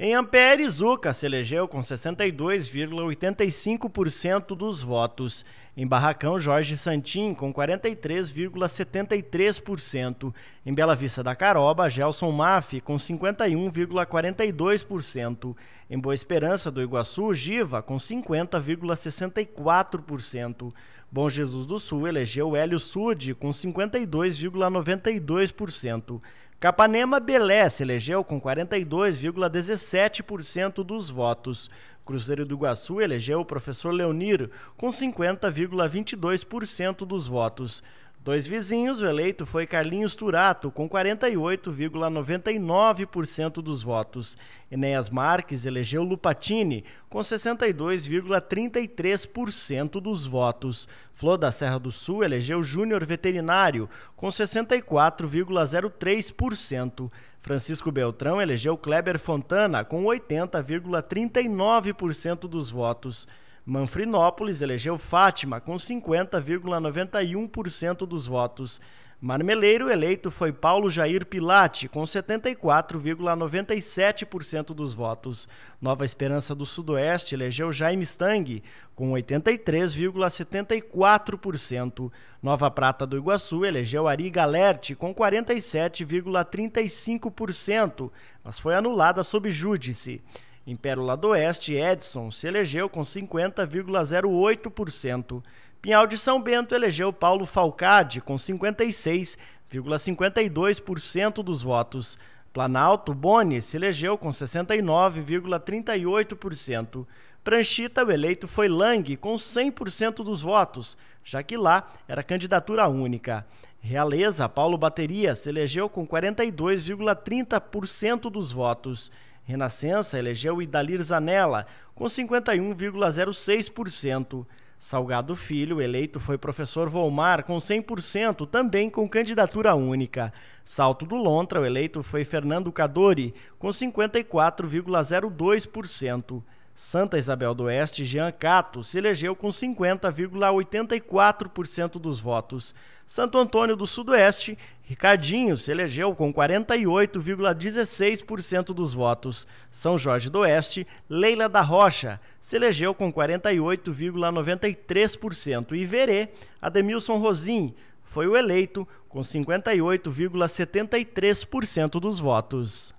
Em Ampere, Zuca se elegeu com 62,85% dos votos. Em Barracão, Jorge Santim com 43,73%. Em Bela Vista da Caroba, Gelson Maff com 51,42%. Em Boa Esperança do Iguaçu, Giva com 50,64%. Bom Jesus do Sul elegeu Hélio Sud com 52,92%. Capanema Belé se elegeu com 42,17% dos votos. Cruzeiro do Iguaçu elegeu o professor Leonir com 50,22% dos votos. Dois vizinhos, o eleito foi Carlinhos Turato, com 48,99% dos votos. Enéas Marques elegeu Lupatini, com 62,33% dos votos. Flor da Serra do Sul elegeu Júnior Veterinário, com 64,03%. Francisco Beltrão elegeu Kleber Fontana, com 80,39% dos votos. Manfrinópolis elegeu Fátima com 50,91% dos votos. Marmeleiro eleito foi Paulo Jair Pilate, com 74,97% dos votos. Nova Esperança do Sudoeste elegeu Jaime Stang, com 83,74%. Nova Prata do Iguaçu elegeu Ari Galerte, com 47,35%, mas foi anulada sob júdice. Em Pérola do Oeste, Edson se elegeu com 50,08%. Pinhal de São Bento elegeu Paulo Falcade com 56,52% dos votos. Planalto Boni se elegeu com 69,38%. Pranchita, o eleito foi Lang, com 100% dos votos, já que lá era candidatura única. Realeza, Paulo Bateria, se elegeu com 42,30% dos votos. Renascença elegeu Idalir Zanella, com 51,06%. Salgado Filho, eleito foi professor Volmar, com 100%, também com candidatura única. Salto do Lontra, o eleito foi Fernando Cadori, com 54,02%. Santa Isabel do Oeste, Jean Cato, se elegeu com 50,84% dos votos. Santo Antônio do Sudoeste, Ricardinho, se elegeu com 48,16% dos votos. São Jorge do Oeste, Leila da Rocha, se elegeu com 48,93%. E Verê, Ademilson Rosim, foi o eleito com 58,73% dos votos.